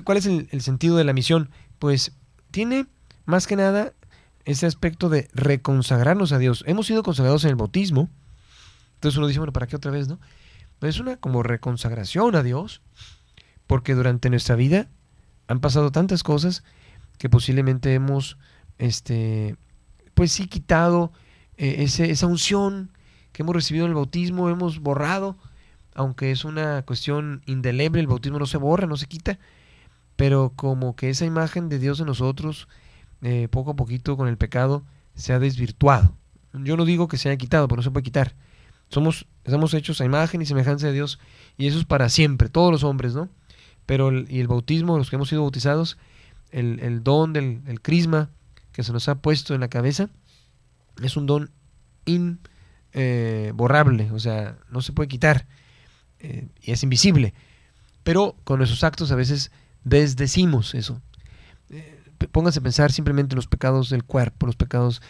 ¿cuál es el, el sentido de la misión? Pues tiene más que nada ese aspecto de reconsagrarnos a Dios. Hemos sido consagrados en el bautismo, entonces uno dice, bueno, ¿para qué otra vez, no? Es una como reconsagración a Dios, porque durante nuestra vida han pasado tantas cosas que posiblemente hemos, este, pues sí, quitado eh, ese, esa unción que hemos recibido en el bautismo, hemos borrado, aunque es una cuestión indeleble, el bautismo no se borra, no se quita, pero como que esa imagen de Dios en nosotros, eh, poco a poquito con el pecado, se ha desvirtuado. Yo no digo que se haya quitado, pero no se puede quitar. Somos, estamos hechos a imagen y semejanza de Dios, y eso es para siempre, todos los hombres, ¿no? Pero el, y el bautismo, los que hemos sido bautizados, el, don del crisma que se nos ha puesto en la cabeza, es un don imborrable, eh, o sea, no se puede quitar eh, y es invisible. Pero con nuestros actos a veces desdecimos eso. Eh, pónganse a pensar simplemente en los pecados del cuerpo, los pecados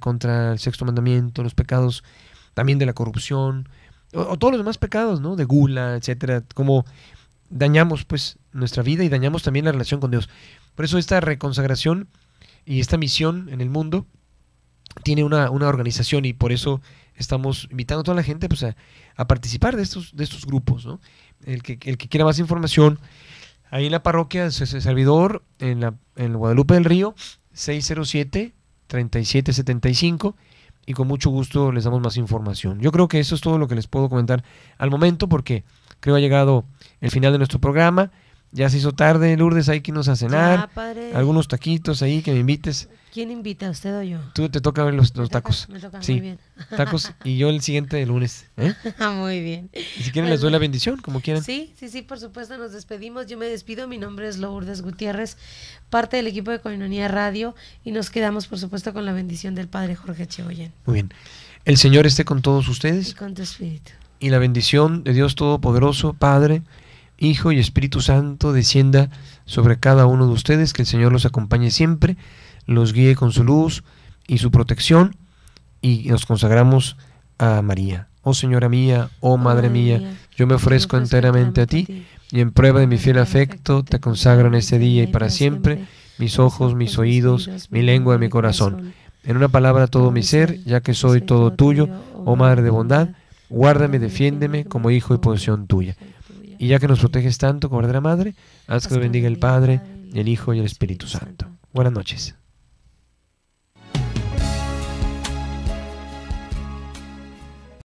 contra el sexto mandamiento, los pecados también de la corrupción, o, o, todos los demás pecados, ¿no? De gula, etcétera, como dañamos pues nuestra vida y dañamos también la relación con Dios. Por eso esta reconsagración y esta misión en el mundo tiene una, organización y por eso estamos invitando a toda la gente pues, a, participar de estos, de estos grupos. El, que, el que quiera más información, ahí en la parroquia de Servidor, en, la, en Guadalupe del Río, 607-3775 y con mucho gusto les damos más información. Yo creo que eso es todo lo que les puedo comentar al momento porque creo ha llegado el final de nuestro programa. Ya se hizo tarde, Lourdes, hay que irnos a cenar. Ah, algunos taquitos ahí que me invites. ¿Quién invita, usted o yo? Tú te toca ver los, tacos. Me sí, Tacos y yo el siguiente el lunes. ¿eh? muy bien. Y si quieren les doy la bendición, como quieran. Sí, sí, sí, por supuesto, nos despedimos. Yo me despido, mi nombre es Lourdes Gutiérrez, parte del equipo de Coinonía Radio y nos quedamos, por supuesto, con la bendición del Padre Jorge Cheoyen. Muy bien. El Señor esté con todos ustedes. Y con tu espíritu y la bendición de Dios Todopoderoso, Padre, Hijo y Espíritu Santo descienda sobre cada uno de ustedes, que el Señor los acompañe siempre, los guíe con su luz y su protección, y nos consagramos a María. Oh Señora mía, oh, oh Madre mía, yo me ofrezco enteramente a ti, y en prueba de mi fiel afecto te consagro en este día y este para siempre mis ojos, mis oídos, mi lengua y mi corazón. En una palabra todo mi ser, ya que soy todo tuyo, oh, oh Madre de bondad, Guárdame, defiéndeme como hijo y posesión tuya. Y ya que nos proteges tanto, como la Madre, haz que bendiga el Padre, el Hijo y el Espíritu Santo. Buenas noches.